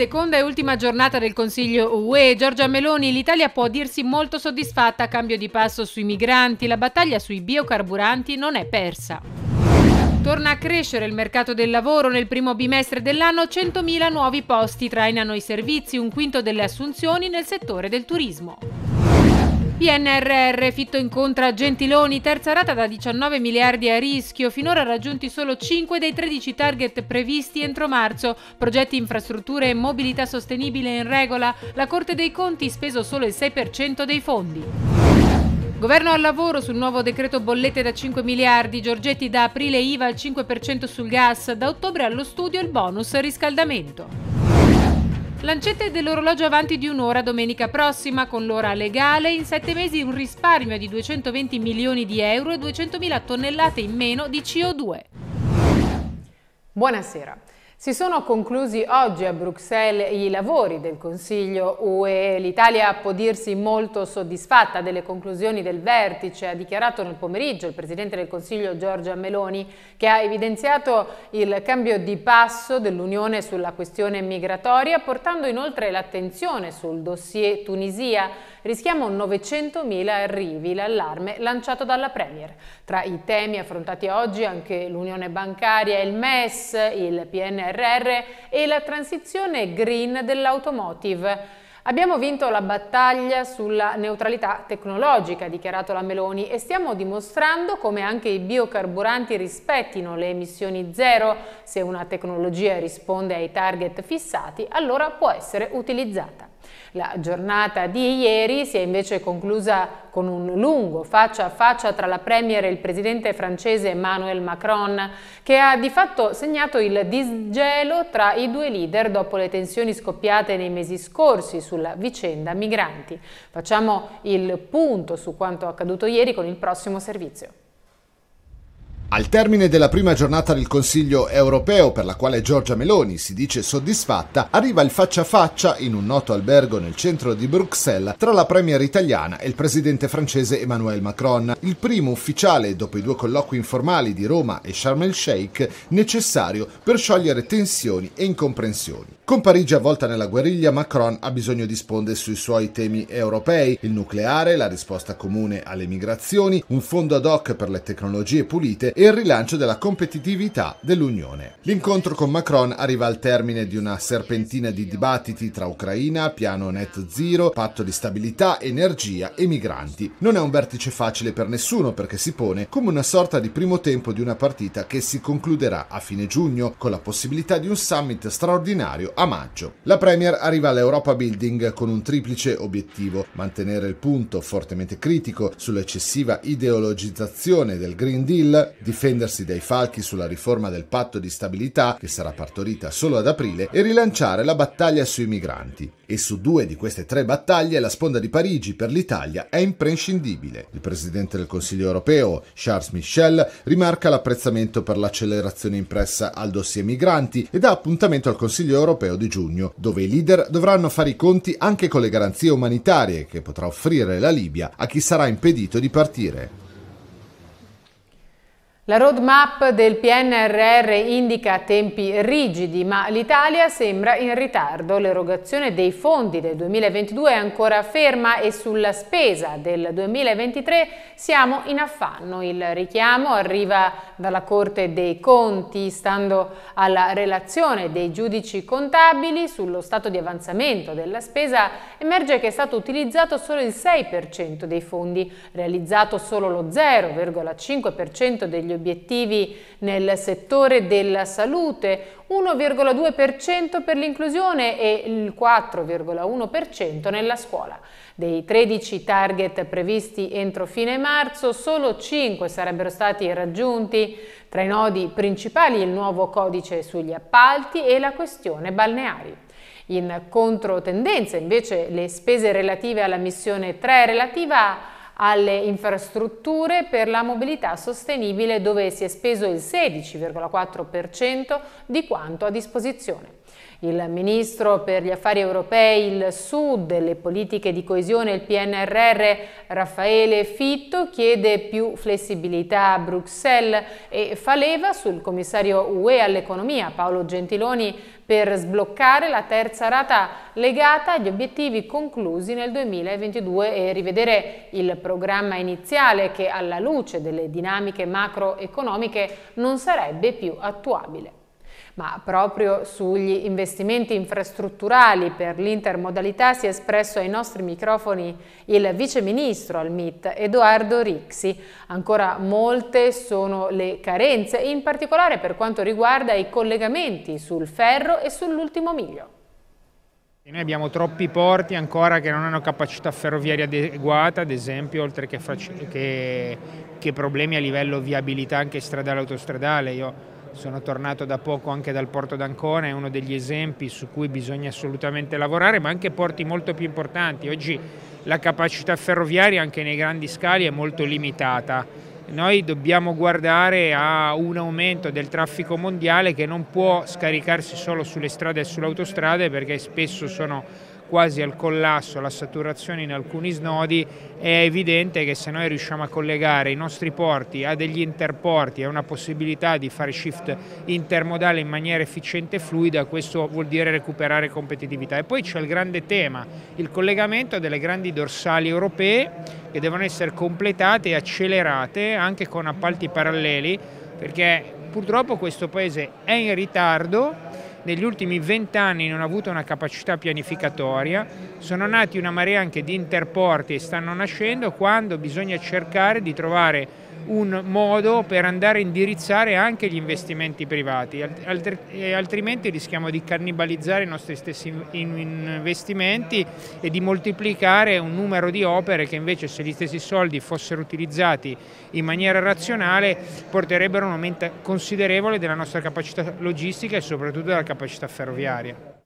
seconda e ultima giornata del Consiglio UE, Giorgia Meloni, l'Italia può dirsi molto soddisfatta a cambio di passo sui migranti, la battaglia sui biocarburanti non è persa. Torna a crescere il mercato del lavoro nel primo bimestre dell'anno, 100.000 nuovi posti trainano i servizi, un quinto delle assunzioni nel settore del turismo. PNRR Fitto incontra Gentiloni, terza rata da 19 miliardi a rischio, finora raggiunti solo 5 dei 13 target previsti entro marzo, progetti infrastrutture e mobilità sostenibile in regola, la Corte dei Conti speso solo il 6% dei fondi. Governo al lavoro sul nuovo decreto bollette da 5 miliardi, Giorgetti da aprile IVA al 5% sul gas, da ottobre allo studio il bonus riscaldamento. Lancette dell'orologio avanti di un'ora domenica prossima con l'ora legale, in sette mesi un risparmio di 220 milioni di euro e 200 mila tonnellate in meno di CO2. Buonasera. Si sono conclusi oggi a Bruxelles i lavori del Consiglio UE. L'Italia può dirsi molto soddisfatta delle conclusioni del vertice, ha dichiarato nel pomeriggio il Presidente del Consiglio Giorgia Meloni, che ha evidenziato il cambio di passo dell'Unione sulla questione migratoria, portando inoltre l'attenzione sul dossier Tunisia rischiamo 900.000 arrivi, l'allarme lanciato dalla Premier. Tra i temi affrontati oggi anche l'unione bancaria, il MES, il PNRR e la transizione green dell'automotive. Abbiamo vinto la battaglia sulla neutralità tecnologica, ha dichiarato la Meloni, e stiamo dimostrando come anche i biocarburanti rispettino le emissioni zero. Se una tecnologia risponde ai target fissati, allora può essere utilizzata. La giornata di ieri si è invece conclusa con un lungo faccia a faccia tra la Premier e il presidente francese Emmanuel Macron, che ha di fatto segnato il disgelo tra i due leader dopo le tensioni scoppiate nei mesi scorsi sulla vicenda migranti. Facciamo il punto su quanto accaduto ieri con il prossimo servizio. Al termine della prima giornata del Consiglio europeo, per la quale Giorgia Meloni si dice soddisfatta, arriva il faccia a faccia in un noto albergo nel centro di Bruxelles tra la premier italiana e il presidente francese Emmanuel Macron, il primo ufficiale dopo i due colloqui informali di Roma e Sharm el Sheikh necessario per sciogliere tensioni e incomprensioni. Con Parigi avvolta nella guerriglia, Macron ha bisogno di sponde sui suoi temi europei, il nucleare, la risposta comune alle migrazioni, un fondo ad hoc per le tecnologie pulite e il rilancio della competitività dell'Unione. L'incontro con Macron arriva al termine di una serpentina di dibattiti tra Ucraina, piano net zero, patto di stabilità, energia e migranti. Non è un vertice facile per nessuno perché si pone come una sorta di primo tempo di una partita che si concluderà a fine giugno con la possibilità di un summit straordinario a maggio. La Premier arriva all'Europa Building con un triplice obiettivo, mantenere il punto fortemente critico sull'eccessiva ideologizzazione del Green Deal, di difendersi dai falchi sulla riforma del patto di stabilità, che sarà partorita solo ad aprile, e rilanciare la battaglia sui migranti. E su due di queste tre battaglie la sponda di Parigi per l'Italia è imprescindibile. Il presidente del Consiglio europeo, Charles Michel, rimarca l'apprezzamento per l'accelerazione impressa al dossier migranti e dà appuntamento al Consiglio europeo di giugno, dove i leader dovranno fare i conti anche con le garanzie umanitarie che potrà offrire la Libia a chi sarà impedito di partire. La roadmap del PNRR indica tempi rigidi, ma l'Italia sembra in ritardo. L'erogazione dei fondi del 2022 è ancora ferma e sulla spesa del 2023 siamo in affanno. Il richiamo arriva dalla Corte dei Conti, stando alla relazione dei giudici contabili sullo stato di avanzamento della spesa emerge che è stato utilizzato solo il 6% dei fondi, realizzato solo lo 0,5% degli obiettivi obiettivi nel settore della salute, 1,2% per l'inclusione e il 4,1% nella scuola. Dei 13 target previsti entro fine marzo, solo 5 sarebbero stati raggiunti. Tra i nodi principali il nuovo codice sugli appalti e la questione balneari. In controtendenza invece le spese relative alla missione 3 relativa a alle infrastrutture per la mobilità sostenibile dove si è speso il 16,4% di quanto a disposizione. Il ministro per gli affari europei, il Sud, le politiche di coesione e il PNRR, Raffaele Fitto, chiede più flessibilità a Bruxelles e fa leva sul commissario UE all'economia, Paolo Gentiloni, per sbloccare la terza rata legata agli obiettivi conclusi nel 2022 e rivedere il programma iniziale che alla luce delle dinamiche macroeconomiche non sarebbe più attuabile ma proprio sugli investimenti infrastrutturali per l'intermodalità si è espresso ai nostri microfoni il viceministro al MIT Edoardo Rixi. Ancora molte sono le carenze, in particolare per quanto riguarda i collegamenti sul ferro e sull'ultimo miglio. Noi abbiamo troppi porti ancora che non hanno capacità ferroviaria adeguata, ad esempio, oltre che, che, che problemi a livello viabilità anche stradale e autostradale. Io sono tornato da poco anche dal porto d'Ancona, è uno degli esempi su cui bisogna assolutamente lavorare, ma anche porti molto più importanti. Oggi la capacità ferroviaria anche nei grandi scali è molto limitata. Noi dobbiamo guardare a un aumento del traffico mondiale che non può scaricarsi solo sulle strade e sulle autostrade perché spesso sono quasi al collasso, alla saturazione in alcuni snodi, è evidente che se noi riusciamo a collegare i nostri porti a degli interporti, a una possibilità di fare shift intermodale in maniera efficiente e fluida, questo vuol dire recuperare competitività. E poi c'è il grande tema, il collegamento delle grandi dorsali europee che devono essere completate e accelerate anche con appalti paralleli, perché purtroppo questo Paese è in ritardo negli ultimi vent'anni non ha avuto una capacità pianificatoria, sono nati una marea anche di interporti e stanno nascendo quando bisogna cercare di trovare un modo per andare a indirizzare anche gli investimenti privati, altrimenti rischiamo di cannibalizzare i nostri stessi investimenti e di moltiplicare un numero di opere che invece se gli stessi soldi fossero utilizzati in maniera razionale porterebbero a un aumento considerevole della nostra capacità logistica e soprattutto della capacità ferroviaria.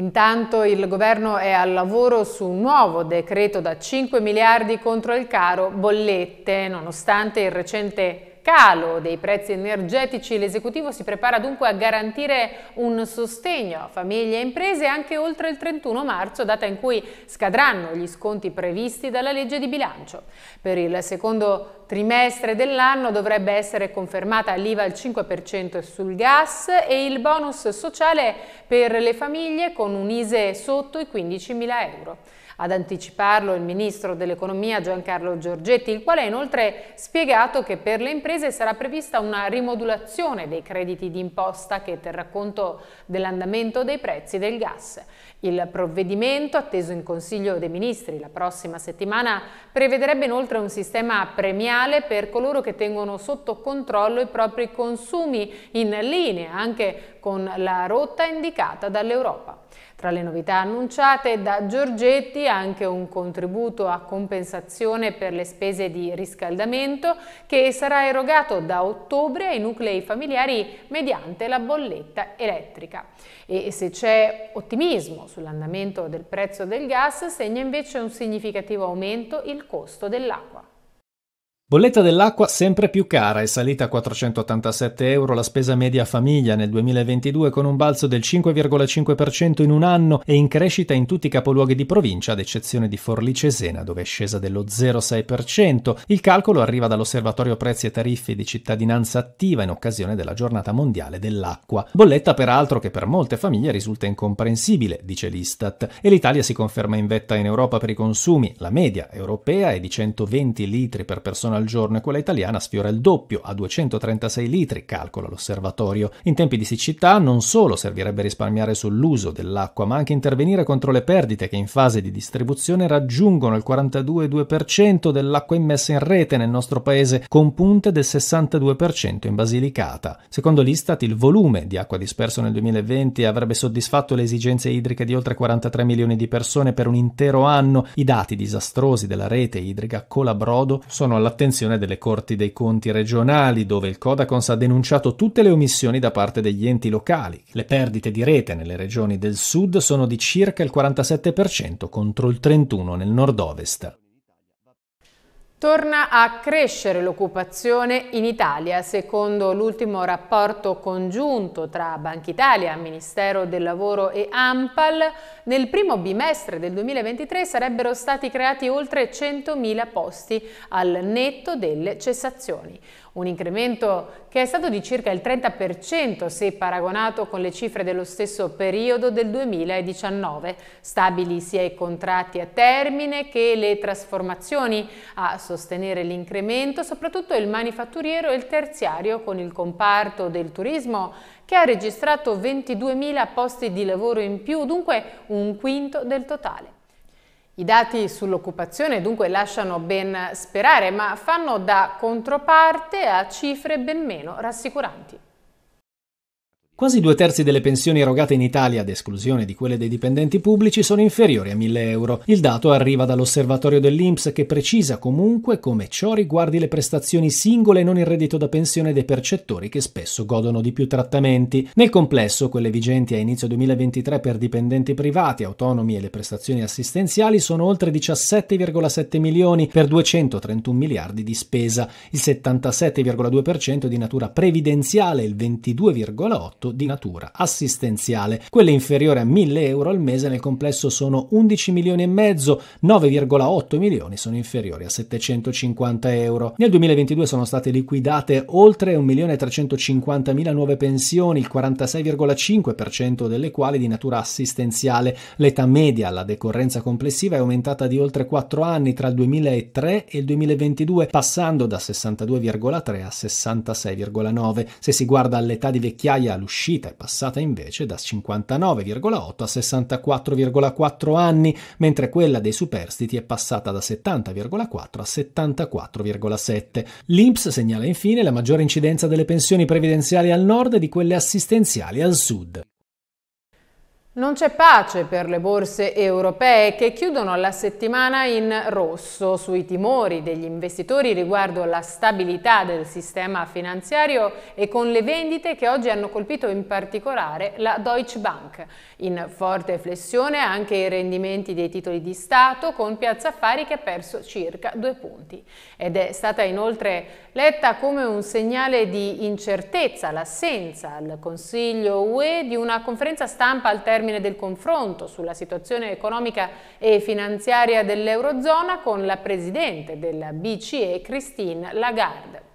Intanto il governo è al lavoro su un nuovo decreto da 5 miliardi contro il caro bollette, nonostante il recente calo dei prezzi energetici, l'esecutivo si prepara dunque a garantire un sostegno a famiglie e imprese anche oltre il 31 marzo, data in cui scadranno gli sconti previsti dalla legge di bilancio. Per il secondo trimestre dell'anno dovrebbe essere confermata l'IVA al 5% sul gas e il bonus sociale per le famiglie con un ISE sotto i 15.000 euro ad anticiparlo il Ministro dell'Economia Giancarlo Giorgetti, il quale ha inoltre spiegato che per le imprese sarà prevista una rimodulazione dei crediti d'imposta che terrà conto dell'andamento dei prezzi del gas. Il provvedimento, atteso in Consiglio dei Ministri la prossima settimana, prevederebbe inoltre un sistema premiale per coloro che tengono sotto controllo i propri consumi in linea anche con la rotta indicata dall'Europa. Tra le novità annunciate da Giorgetti anche un contributo a compensazione per le spese di riscaldamento che sarà erogato da ottobre ai nuclei familiari mediante la bolletta elettrica. E se c'è ottimismo sull'andamento del prezzo del gas, segna invece un significativo aumento il costo dell'acqua. Bolletta dell'acqua sempre più cara, è salita a 487 euro la spesa media famiglia nel 2022 con un balzo del 5,5% in un anno e in crescita in tutti i capoluoghi di provincia, ad eccezione di Forlì Cesena dove è scesa dello 0,6%. Il calcolo arriva dall'Osservatorio Prezzi e Tariffi di Cittadinanza Attiva in occasione della Giornata Mondiale dell'Acqua. Bolletta peraltro che per molte famiglie risulta incomprensibile, dice l'Istat, e l'Italia si conferma in vetta in Europa per i consumi. La media europea è di 120 litri per persona al giorno e quella italiana sfiora il doppio, a 236 litri, calcola l'osservatorio. In tempi di siccità non solo servirebbe risparmiare sull'uso dell'acqua, ma anche intervenire contro le perdite che in fase di distribuzione raggiungono il 42,2% dell'acqua immessa in rete nel nostro paese, con punte del 62% in Basilicata. Secondo l'Istat, il volume di acqua disperso nel 2020 avrebbe soddisfatto le esigenze idriche di oltre 43 milioni di persone per un intero anno. I dati disastrosi della rete idrica Colabrodo sono all'attenzione convenzione delle Corti dei Conti regionali, dove il Codacons ha denunciato tutte le omissioni da parte degli enti locali. Le perdite di rete nelle regioni del sud sono di circa il 47% contro il 31% nel nord-ovest. Torna a crescere l'occupazione in Italia. Secondo l'ultimo rapporto congiunto tra Banca Italia, Ministero del Lavoro e Ampal, nel primo bimestre del 2023 sarebbero stati creati oltre 100.000 posti al netto delle cessazioni un incremento che è stato di circa il 30% se paragonato con le cifre dello stesso periodo del 2019, stabili sia i contratti a termine che le trasformazioni a sostenere l'incremento, soprattutto il manifatturiero e il terziario con il comparto del turismo che ha registrato 22.000 posti di lavoro in più, dunque un quinto del totale. I dati sull'occupazione dunque lasciano ben sperare, ma fanno da controparte a cifre ben meno rassicuranti. Quasi due terzi delle pensioni erogate in Italia, ad esclusione di quelle dei dipendenti pubblici, sono inferiori a 1000 euro. Il dato arriva dall'osservatorio dell'INPS che precisa comunque come ciò riguardi le prestazioni singole e non il reddito da pensione dei percettori che spesso godono di più trattamenti. Nel complesso, quelle vigenti a inizio 2023 per dipendenti privati, autonomi e le prestazioni assistenziali sono oltre 17,7 milioni per 231 miliardi di spesa, il 77,2% di natura previdenziale e il 22,8% soltanto di natura assistenziale. Quelle inferiori a 1000 euro al mese nel complesso sono 11 milioni e mezzo, 9,8 milioni sono inferiori a 750 euro. Nel 2022 sono state liquidate oltre 1.350.000 nuove pensioni, il 46,5% delle quali di natura assistenziale. L'età media alla decorrenza complessiva è aumentata di oltre 4 anni tra il 2003 e il 2022, passando da 62,3 a 66,9. Se si guarda all'età di vecchiaia, l'uscita uscita è passata invece da 59,8 a 64,4 anni, mentre quella dei superstiti è passata da 70,4 a 74,7. L'INPS segnala infine la maggiore incidenza delle pensioni previdenziali al nord e di quelle assistenziali al sud. Non c'è pace per le borse europee che chiudono la settimana in rosso sui timori degli investitori riguardo alla stabilità del sistema finanziario e con le vendite che oggi hanno colpito in particolare la Deutsche Bank. In forte flessione anche i rendimenti dei titoli di Stato con Piazza Affari che ha perso circa due punti. Ed è stata inoltre letta come un segnale di incertezza l'assenza al Consiglio UE di una conferenza stampa al termine termine del confronto sulla situazione economica e finanziaria dell'Eurozona con la Presidente della BCE Christine Lagarde.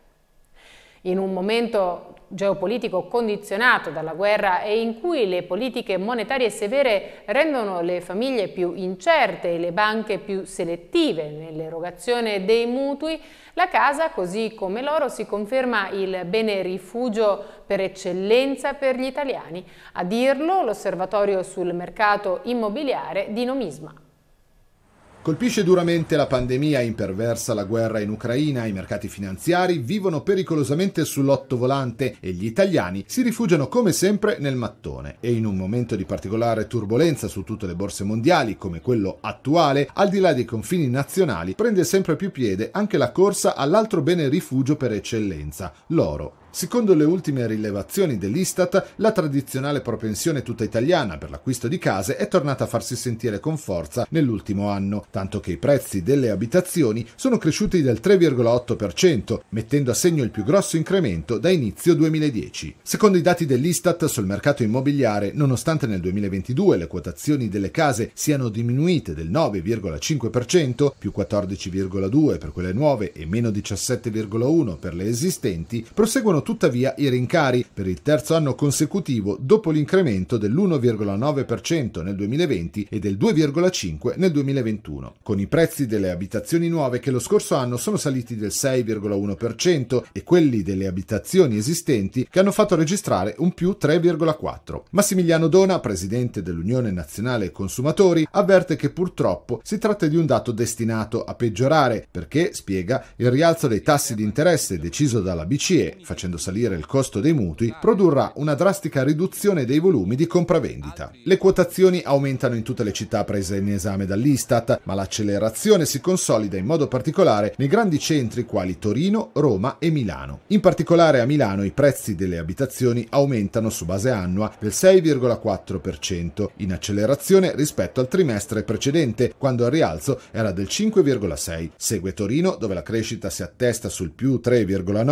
In un momento geopolitico condizionato dalla guerra e in cui le politiche monetarie severe rendono le famiglie più incerte e le banche più selettive nell'erogazione dei mutui, la casa, così come l'oro, si conferma il bene rifugio per eccellenza per gli italiani. A dirlo l'osservatorio sul mercato immobiliare di Nomisma. Colpisce duramente la pandemia, imperversa la guerra in Ucraina, i mercati finanziari vivono pericolosamente sull'otto volante e gli italiani si rifugiano come sempre nel mattone. E in un momento di particolare turbolenza su tutte le borse mondiali, come quello attuale, al di là dei confini nazionali prende sempre più piede anche la corsa all'altro bene rifugio per eccellenza, l'oro. Secondo le ultime rilevazioni dell'Istat, la tradizionale propensione tutta italiana per l'acquisto di case è tornata a farsi sentire con forza nell'ultimo anno, tanto che i prezzi delle abitazioni sono cresciuti del 3,8%, mettendo a segno il più grosso incremento da inizio 2010. Secondo i dati dell'Istat sul mercato immobiliare, nonostante nel 2022 le quotazioni delle case siano diminuite del 9,5%, più 14,2 per quelle nuove e meno 17,1 per le esistenti, proseguono tuttavia i rincari per il terzo anno consecutivo dopo l'incremento dell'1,9% nel 2020 e del 2,5% nel 2021, con i prezzi delle abitazioni nuove che lo scorso anno sono saliti del 6,1% e quelli delle abitazioni esistenti che hanno fatto registrare un più 3,4%. Massimiliano Dona, presidente dell'Unione Nazionale Consumatori, avverte che purtroppo si tratta di un dato destinato a peggiorare perché, spiega, il rialzo dei tassi di interesse deciso dalla BCE, facendo facendo salire il costo dei mutui, ah, produrrà una drastica riduzione dei volumi di compravendita. Ah, le quotazioni aumentano in tutte le città prese in esame dall'Istat, ma l'accelerazione si consolida in modo particolare nei grandi centri quali Torino, Roma e Milano. In particolare a Milano i prezzi delle abitazioni aumentano su base annua del 6,4%, in accelerazione rispetto al trimestre precedente, quando il rialzo era del 5,6%. Segue Torino, dove la crescita si attesta sul più 3,9%,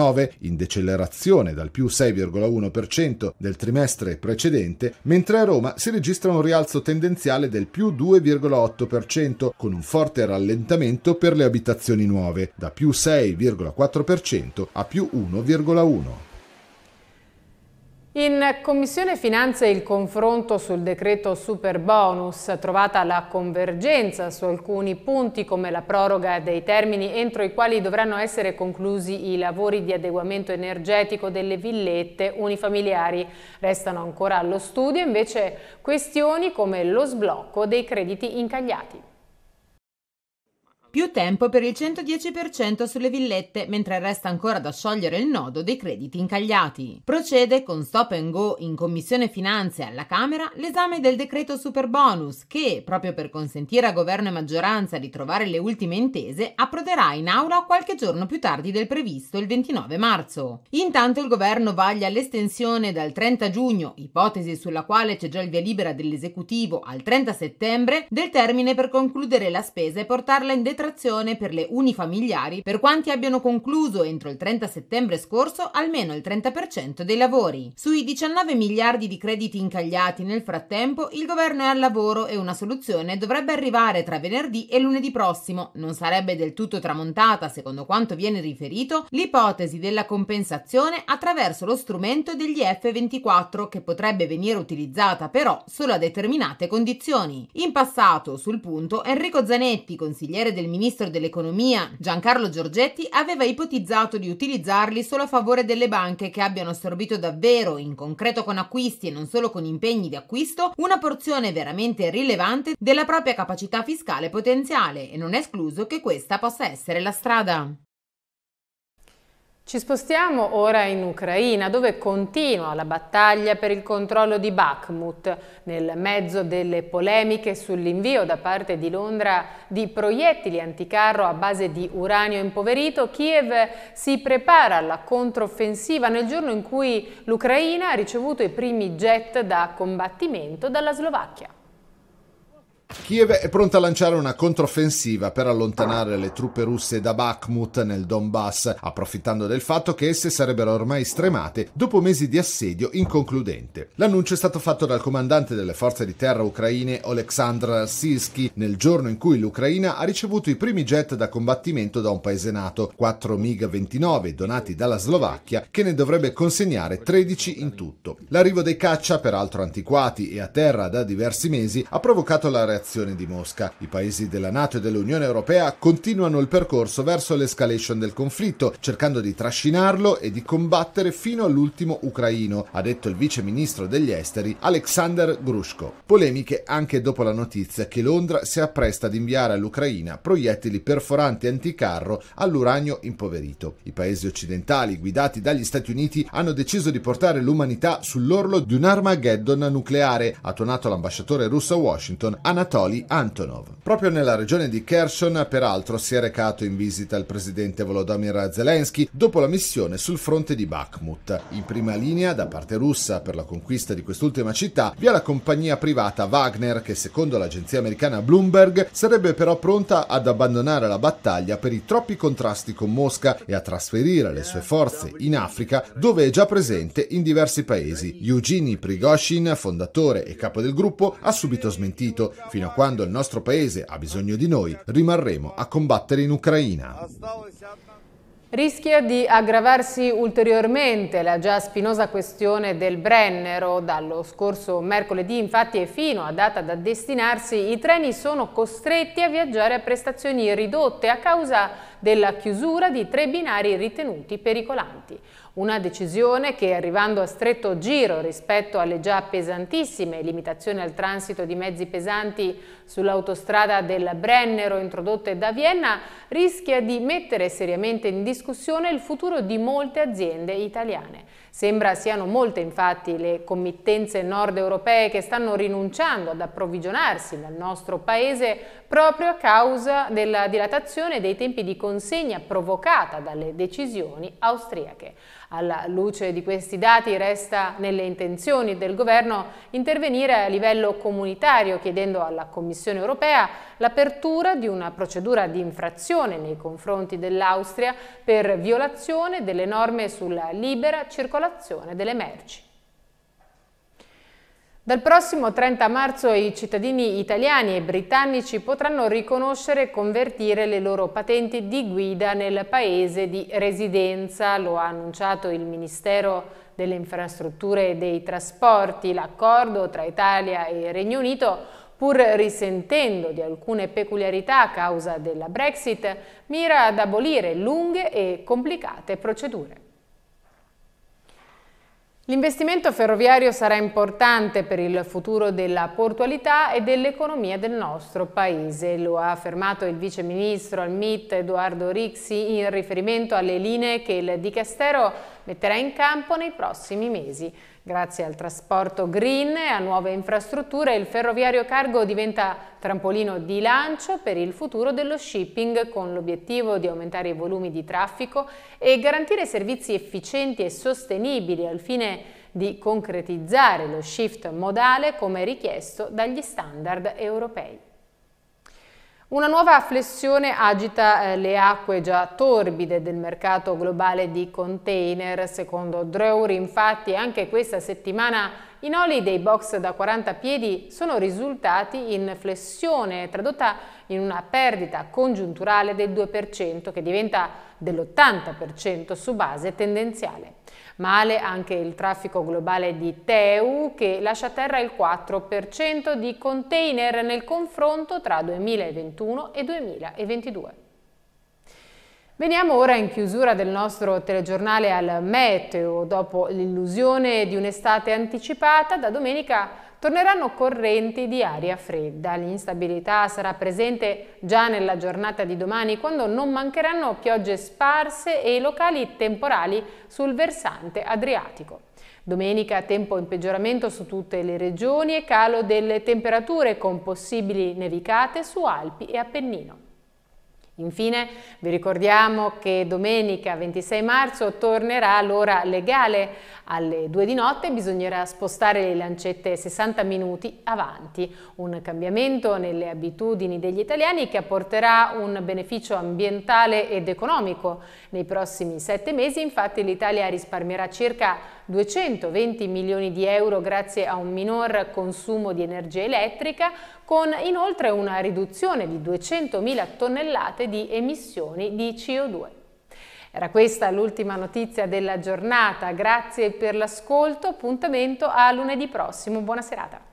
in decelerazione contrazione dal più 6,1% del trimestre precedente, mentre a Roma si registra un rialzo tendenziale del più 2,8% con un forte rallentamento per le abitazioni nuove, da più 6,4% a più 1,1%. In Commissione Finanze il confronto sul decreto super bonus, trovata la convergenza su alcuni punti come la proroga dei termini entro i quali dovranno essere conclusi i lavori di adeguamento energetico delle villette unifamiliari. Restano ancora allo studio invece questioni come lo sblocco dei crediti incagliati più tempo per il 110% sulle villette, mentre resta ancora da sciogliere il nodo dei crediti incagliati. Procede con stop and go in Commissione Finanze alla Camera l'esame del decreto Superbonus, che, proprio per consentire a governo e maggioranza di trovare le ultime intese, approderà in aula qualche giorno più tardi del previsto, il 29 marzo. Intanto il governo vaglia l'estensione dal 30 giugno, ipotesi sulla quale c'è già il via libera dell'esecutivo, al 30 settembre del termine per concludere la spesa e portarla in detrazione dell'attrazione per le unifamiliari per quanti abbiano concluso entro il 30 settembre scorso almeno il 30% dei lavori. Sui 19 miliardi di crediti incagliati nel frattempo, il governo è al lavoro e una soluzione dovrebbe arrivare tra venerdì e lunedì prossimo. Non sarebbe del tutto tramontata, secondo quanto viene riferito, l'ipotesi della compensazione attraverso lo strumento degli F24 che potrebbe venire utilizzata però solo a determinate condizioni. In passato sul punto Enrico Zanetti, consigliere del ministro dell'economia Giancarlo Giorgetti aveva ipotizzato di utilizzarli solo a favore delle banche che abbiano assorbito davvero, in concreto con acquisti e non solo con impegni di acquisto, una porzione veramente rilevante della propria capacità fiscale potenziale e non è escluso che questa possa essere la strada. Ci spostiamo ora in Ucraina dove continua la battaglia per il controllo di Bakhmut nel mezzo delle polemiche sull'invio da parte di Londra di proiettili anticarro a base di uranio impoverito Kiev si prepara alla controffensiva nel giorno in cui l'Ucraina ha ricevuto i primi jet da combattimento dalla Slovacchia. Kiev è pronta a lanciare una controffensiva per allontanare le truppe russe da Bakhmut nel Donbass, approfittando del fatto che esse sarebbero ormai stremate dopo mesi di assedio inconcludente. L'annuncio è stato fatto dal comandante delle forze di terra ucraine Oleksandr Sisky nel giorno in cui l'Ucraina ha ricevuto i primi jet da combattimento da un paese nato, 4 MiG-29 donati dalla Slovacchia, che ne dovrebbe consegnare 13 in tutto. L'arrivo dei caccia, peraltro antiquati e a terra da diversi mesi, ha provocato la reazione posizione di Mosca. I paesi della Nato e dell'Unione Europea continuano il percorso verso l'escalation del conflitto, cercando di trascinarlo e di combattere fino all'ultimo ucraino, ha detto il vice ministro degli esteri Alexander Grushko. Polemiche anche dopo la notizia che Londra si appresta ad inviare all'Ucraina proiettili perforanti anticarro all'uranio impoverito. I paesi occidentali, guidati dagli Stati Uniti, hanno deciso di portare l'umanità sull'orlo di un Armageddon nucleare, ha tonato l'ambasciatore russo a Washington, Anatoly Anatoli Antonov. Proprio nella regione di Kherson, peraltro, si è recato in visita il presidente Volodymyr Zelensky dopo la missione sul fronte di Bakhmut. In prima linea, da parte russa, per la conquista di quest'ultima città, vi è la compagnia privata Wagner che, secondo l'agenzia americana Bloomberg, sarebbe però pronta ad abbandonare la battaglia per i troppi contrasti con Mosca e a trasferire le sue forze in Africa, dove è già presente in diversi paesi. Eugeni Prigoshin, fondatore e capo del gruppo, ha subito smentito. Fino a quando il nostro paese ha bisogno di noi, rimarremo a combattere in Ucraina. Rischia di aggravarsi ulteriormente la già spinosa questione del Brennero. Dallo scorso mercoledì infatti e fino a data da destinarsi i treni sono costretti a viaggiare a prestazioni ridotte a causa della chiusura di tre binari ritenuti pericolanti. Una decisione che, arrivando a stretto giro rispetto alle già pesantissime limitazioni al transito di mezzi pesanti sull'autostrada del Brennero introdotte da Vienna, rischia di mettere seriamente in discussione il futuro di molte aziende italiane. Sembra siano molte infatti le committenze nord europee che stanno rinunciando ad approvvigionarsi nel nostro paese proprio a causa della dilatazione dei tempi di consegna provocata dalle decisioni austriache. Alla luce di questi dati resta nelle intenzioni del governo intervenire a livello comunitario chiedendo alla Commissione europea l'apertura di una procedura di infrazione nei confronti dell'Austria per violazione delle norme sulla libera circolazione circolazione delle merci. Dal prossimo 30 marzo i cittadini italiani e britannici potranno riconoscere e convertire le loro patenti di guida nel paese di residenza, lo ha annunciato il Ministero delle Infrastrutture e dei Trasporti. L'accordo tra Italia e Regno Unito, pur risentendo di alcune peculiarità a causa della Brexit, mira ad abolire lunghe e complicate procedure. L'investimento ferroviario sarà importante per il futuro della portualità e dell'economia del nostro Paese, lo ha affermato il Vice Ministro al MIT Edoardo Rixi in riferimento alle linee che il Dicastero metterà in campo nei prossimi mesi. Grazie al trasporto green e a nuove infrastrutture il ferroviario cargo diventa trampolino di lancio per il futuro dello shipping con l'obiettivo di aumentare i volumi di traffico e garantire servizi efficienti e sostenibili al fine di concretizzare lo shift modale come richiesto dagli standard europei. Una nuova flessione agita eh, le acque già torbide del mercato globale di container. Secondo Dreur, infatti, anche questa settimana i noli dei box da 40 piedi sono risultati in flessione, tradotta in una perdita congiunturale del 2%, che diventa dell'80% su base tendenziale. Male anche il traffico globale di Teu che lascia a terra il 4% di container nel confronto tra 2021 e 2022. Veniamo ora in chiusura del nostro telegiornale al meteo. Dopo l'illusione di un'estate anticipata, da domenica torneranno correnti di aria fredda. L'instabilità sarà presente già nella giornata di domani quando non mancheranno piogge sparse e locali temporali sul versante adriatico. Domenica tempo in peggioramento su tutte le regioni e calo delle temperature con possibili nevicate su Alpi e Appennino. Infine vi ricordiamo che domenica 26 marzo tornerà l'ora legale. Alle 2 di notte bisognerà spostare le lancette 60 minuti avanti, un cambiamento nelle abitudini degli italiani che apporterà un beneficio ambientale ed economico. Nei prossimi sette mesi infatti l'Italia risparmierà circa 220 milioni di euro grazie a un minor consumo di energia elettrica, con inoltre una riduzione di 200.000 tonnellate di emissioni di CO2. Era questa l'ultima notizia della giornata, grazie per l'ascolto, appuntamento a lunedì prossimo, buona serata.